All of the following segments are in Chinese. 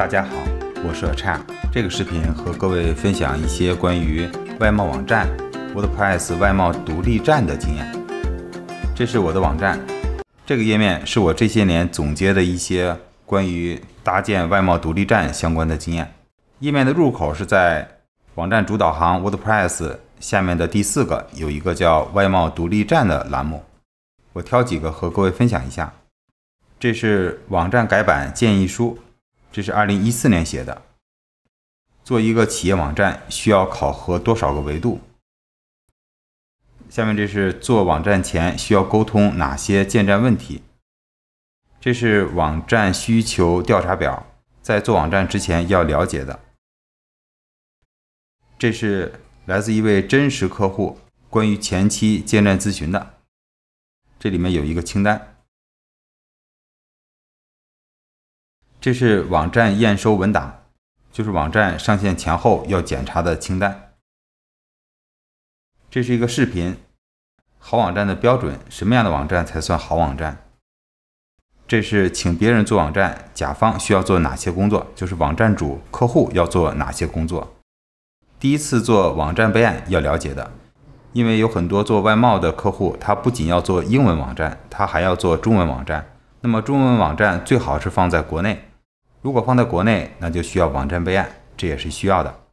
大家好，我是叉。这个视频和各位分享一些关于外贸网站 WordPress 外贸独立站的经验。这是我的网站，这个页面是我这些年总结的一些关于搭建外贸独立站相关的经验。页面的入口是在网站主导航 WordPress 下面的第四个，有一个叫外贸独立站的栏目。我挑几个和各位分享一下。这是网站改版建议书。这是二零一四年写的。做一个企业网站需要考核多少个维度？下面这是做网站前需要沟通哪些建站问题？这是网站需求调查表，在做网站之前要了解的。这是来自一位真实客户关于前期建站咨询的，这里面有一个清单。这是网站验收文档，就是网站上线前后要检查的清单。这是一个视频，好网站的标准，什么样的网站才算好网站？这是请别人做网站，甲方需要做哪些工作？就是网站主客户要做哪些工作？第一次做网站备案要了解的，因为有很多做外贸的客户，他不仅要做英文网站，他还要做中文网站。那么中文网站最好是放在国内。如果放在国内，那就需要网站备案，这也是需要的。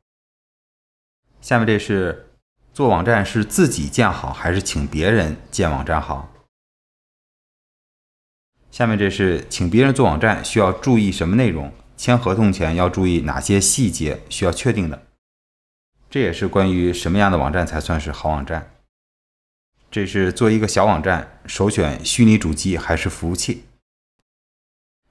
下面这是做网站是自己建好还是请别人建网站好？下面这是请别人做网站需要注意什么内容？签合同前要注意哪些细节需要确定的？这也是关于什么样的网站才算是好网站？这是做一个小网站，首选虚拟主机还是服务器？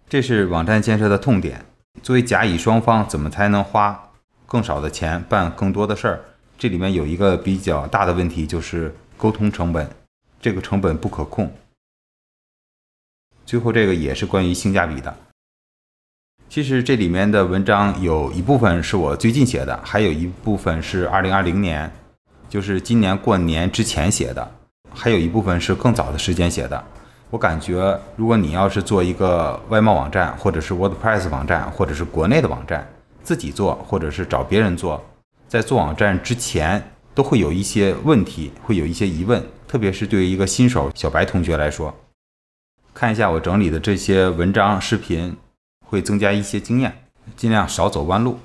这是网站建设的痛点。作为甲乙双方，怎么才能花更少的钱办更多的事儿？这里面有一个比较大的问题，就是沟通成本，这个成本不可控。最后，这个也是关于性价比的。其实这里面的文章有一部分是我最近写的，还有一部分是二零二零年，就是今年过年之前写的，还有一部分是更早的时间写的。我感觉，如果你要是做一个外贸网站，或者是 WordPress 网站，或者是国内的网站，自己做，或者是找别人做，在做网站之前，都会有一些问题，会有一些疑问，特别是对于一个新手小白同学来说，看一下我整理的这些文章视频，会增加一些经验，尽量少走弯路。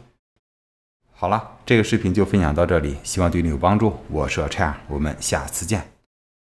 好了，这个视频就分享到这里，希望对你有帮助。我是小柴，我们下次见。